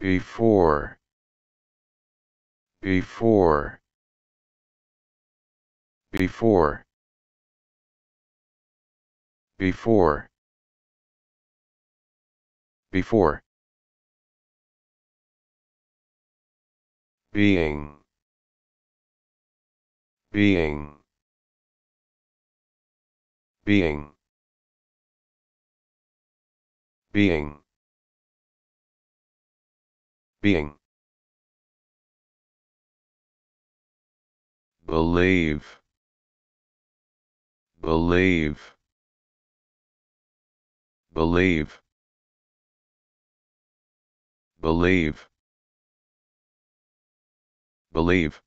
before before before before before being being being being being. Believe. Believe. Believe. Believe. Believe.